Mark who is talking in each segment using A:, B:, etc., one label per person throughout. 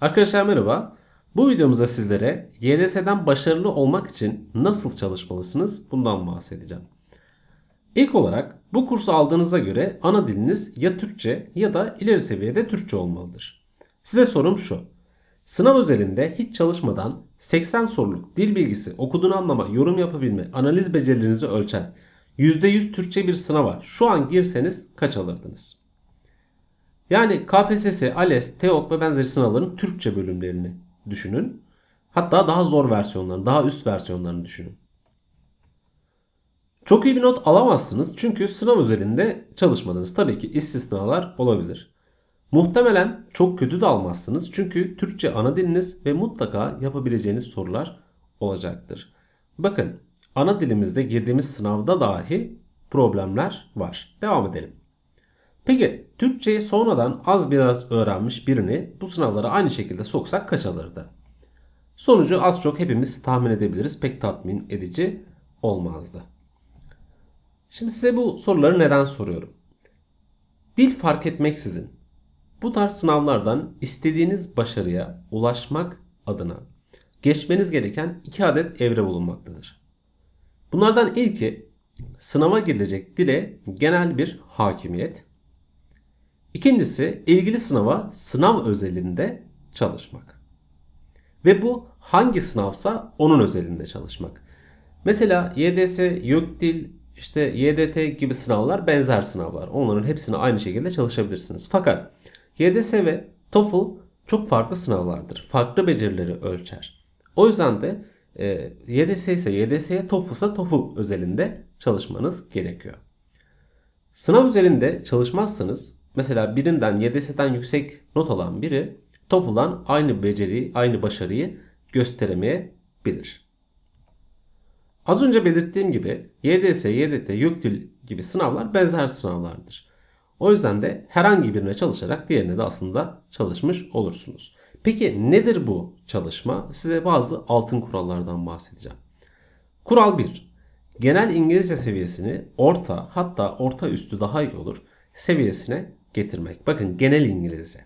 A: Arkadaşlar merhaba. Bu videomuzda sizlere YDS'den başarılı olmak için nasıl çalışmalısınız bundan bahsedeceğim. İlk olarak bu kursu aldığınıza göre ana diliniz ya Türkçe ya da ileri seviyede Türkçe olmalıdır. Size sorum şu. Sınav özelinde hiç çalışmadan 80 soruluk dil bilgisi, okuduğunu anlama, yorum yapabilme, analiz becerilerinizi ölçen %100 Türkçe bir sınava şu an girseniz kaç alırdınız? Yani KPSS, ALES, TEOK ve benzeri sınavların Türkçe bölümlerini düşünün. Hatta daha zor versiyonlarını, daha üst versiyonlarını düşünün. Çok iyi bir not alamazsınız çünkü sınav üzerinde çalışmadınız. Tabii ki istisnalar olabilir. Muhtemelen çok kötü de almazsınız çünkü Türkçe ana diliniz ve mutlaka yapabileceğiniz sorular olacaktır. Bakın ana dilimizde girdiğimiz sınavda dahi problemler var. Devam edelim. Peki Türkçeyi sonradan az biraz öğrenmiş birini bu sınavlara aynı şekilde soksak kaç alırdı? Sonucu az çok hepimiz tahmin edebiliriz. Pek tatmin edici olmazdı. Şimdi size bu soruları neden soruyorum? Dil fark etmeksizin bu tarz sınavlardan istediğiniz başarıya ulaşmak adına geçmeniz gereken iki adet evre bulunmaktadır. Bunlardan ilki sınava girilecek dile genel bir hakimiyet. İkincisi ilgili sınava sınav özelinde çalışmak. Ve bu hangi sınavsa onun özelinde çalışmak. Mesela YDS, YÖKDİL, işte YDT gibi sınavlar benzer sınavlar. Onların hepsini aynı şekilde çalışabilirsiniz. Fakat YDS ve TOEFL çok farklı sınavlardır. Farklı becerileri ölçer. O yüzden de e, YDS ise YDS'ye, TOEFL ise TOEFL özelinde çalışmanız gerekiyor. Sınav üzerinde çalışmazsanız Mesela birinden YDS'den yüksek not alan biri TOEFL'dan aynı beceriyi, aynı başarıyı gösteremeyebilir. Az önce belirttiğim gibi YDS, YDT, YÖKDİL gibi sınavlar benzer sınavlardır. O yüzden de herhangi birine çalışarak diğerine de aslında çalışmış olursunuz. Peki nedir bu çalışma? Size bazı altın kurallardan bahsedeceğim. Kural 1. Genel İngilizce seviyesini orta hatta orta üstü daha iyi olur seviyesine getirmek. Bakın genel İngilizce.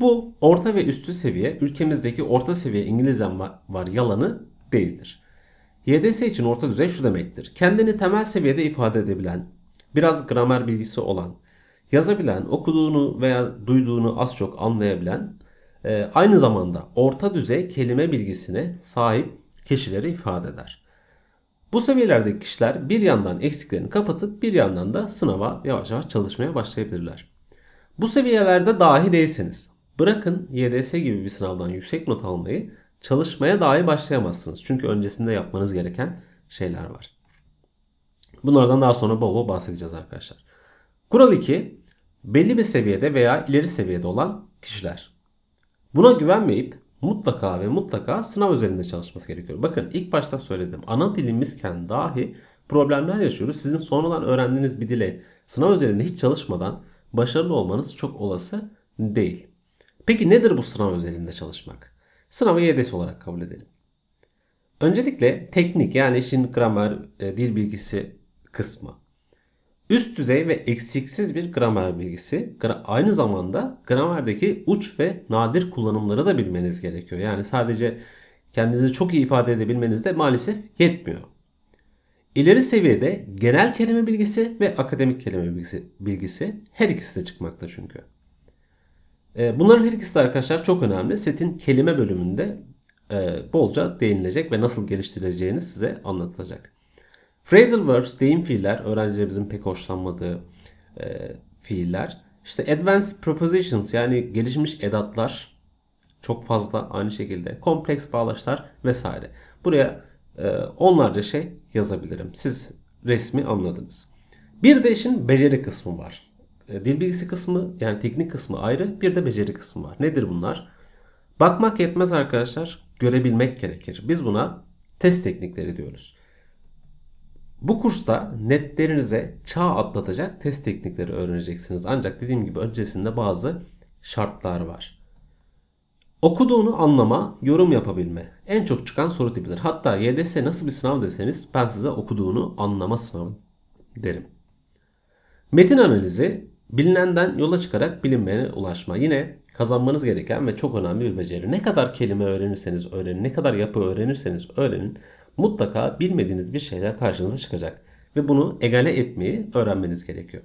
A: Bu orta ve üstü seviye ülkemizdeki orta seviye İngilizcem var yalanı değildir. YDS için orta düzey şu demektir. Kendini temel seviyede ifade edebilen, biraz gramer bilgisi olan, yazabilen, okuduğunu veya duyduğunu az çok anlayabilen, e, aynı zamanda orta düzey kelime bilgisine sahip kişileri ifade eder. Bu seviyelerdeki kişiler bir yandan eksiklerini kapatıp bir yandan da sınava yavaş yavaş çalışmaya başlayabilirler. Bu seviyelerde dahi değilseniz bırakın YDS gibi bir sınavdan yüksek not almayı çalışmaya dahi başlayamazsınız. Çünkü öncesinde yapmanız gereken şeyler var. Bunlardan daha sonra bol bol bahsedeceğiz arkadaşlar. Kural 2. Belli bir seviyede veya ileri seviyede olan kişiler. Buna güvenmeyip mutlaka ve mutlaka sınav üzerinde çalışması gerekiyor. Bakın ilk başta söyledim. Ana dilimizken dahi problemler yaşıyoruz. Sizin sonradan öğrendiğiniz bir dile sınav üzerinde hiç çalışmadan başarılı olmanız çok olası değil. Peki nedir bu sınav üzerinde çalışmak? Sınavı YDS olarak kabul edelim. Öncelikle teknik yani işin gramer, e, dil bilgisi kısmı. Üst düzey ve eksiksiz bir gramer bilgisi. aynı zamanda gramerdeki uç ve nadir kullanımları da bilmeniz gerekiyor. Yani sadece kendinizi çok iyi ifade edebilmeniz de maalesef yetmiyor. İleri seviyede genel kelime bilgisi ve akademik kelime bilgisi, bilgisi her ikisi de çıkmakta çünkü. Ee, bunların her ikisi de arkadaşlar çok önemli. Setin kelime bölümünde e, bolca değinilecek ve nasıl geliştirileceğini size anlatacak. Phrasal verbs, deyim fiiller, öğrencilerimizin pek hoşlanmadığı e, fiiller. İşte advanced propositions yani gelişmiş edatlar çok fazla aynı şekilde. Kompleks bağlaçlar vesaire. Buraya e, onlarca şey yazabilirim. Siz resmi anladınız. Bir de işin beceri kısmı var. E, dil bilgisi kısmı yani teknik kısmı ayrı. Bir de beceri kısmı var. Nedir bunlar? Bakmak yetmez arkadaşlar. Görebilmek gerekir. Biz buna test teknikleri diyoruz. Bu kursta netlerinize çağ atlatacak test teknikleri öğreneceksiniz. Ancak dediğim gibi öncesinde bazı şartlar var. Okuduğunu anlama, yorum yapabilme en çok çıkan soru tipidir. Hatta YDS nasıl bir sınav deseniz ben size okuduğunu anlama sınavı derim. Metin analizi bilinenden yola çıkarak bilinmeyene ulaşma. Yine kazanmanız gereken ve çok önemli bir beceri. Ne kadar kelime öğrenirseniz öğrenin, ne kadar yapı öğrenirseniz öğrenin mutlaka bilmediğiniz bir şeyler karşınıza çıkacak ve bunu egale etmeyi öğrenmeniz gerekiyor.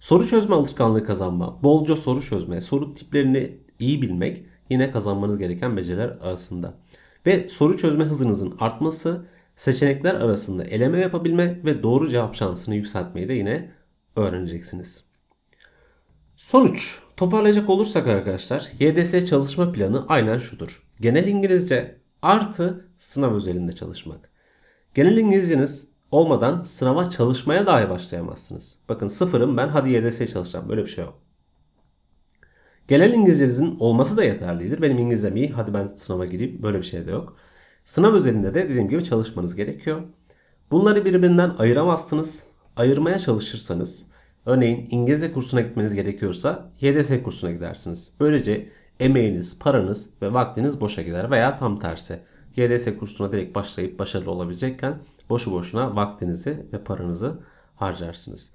A: Soru çözme alışkanlığı kazanma, bolca soru çözme, soru tiplerini iyi bilmek yine kazanmanız gereken beceriler arasında. Ve soru çözme hızınızın artması, seçenekler arasında eleme yapabilme ve doğru cevap şansını yükseltmeyi de yine öğreneceksiniz. Sonuç toparlayacak olursak arkadaşlar YDS çalışma planı aynen şudur. Genel İngilizce artı sınav özelinde çalışmak. Genel İngilizceniz olmadan sınava çalışmaya dahi başlayamazsınız. Bakın sıfırım ben hadi YDS'ye çalışacağım. Böyle bir şey yok. Genel İngilizcenizin olması da yeterlidir. Benim İngilizcem iyi hadi ben sınava gireyim. Böyle bir şey de yok. Sınav özelinde de dediğim gibi çalışmanız gerekiyor. Bunları birbirinden ayıramazsınız. Ayırmaya çalışırsanız örneğin İngilizce kursuna gitmeniz gerekiyorsa YDS kursuna gidersiniz. Böylece emeğiniz, paranız ve vaktiniz boşa gider veya tam tersi. YDS kursuna direkt başlayıp başarılı olabilecekken boşu boşuna vaktinizi ve paranızı harcarsınız.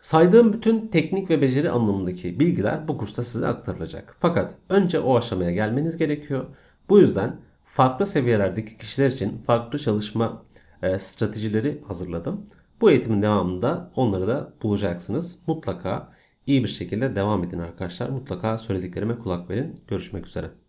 A: Saydığım bütün teknik ve beceri anlamındaki bilgiler bu kursta size aktarılacak. Fakat önce o aşamaya gelmeniz gerekiyor. Bu yüzden farklı seviyelerdeki kişiler için farklı çalışma e, stratejileri hazırladım. Bu eğitimin devamında onları da bulacaksınız. Mutlaka iyi bir şekilde devam edin arkadaşlar. Mutlaka söylediklerime kulak verin. Görüşmek üzere.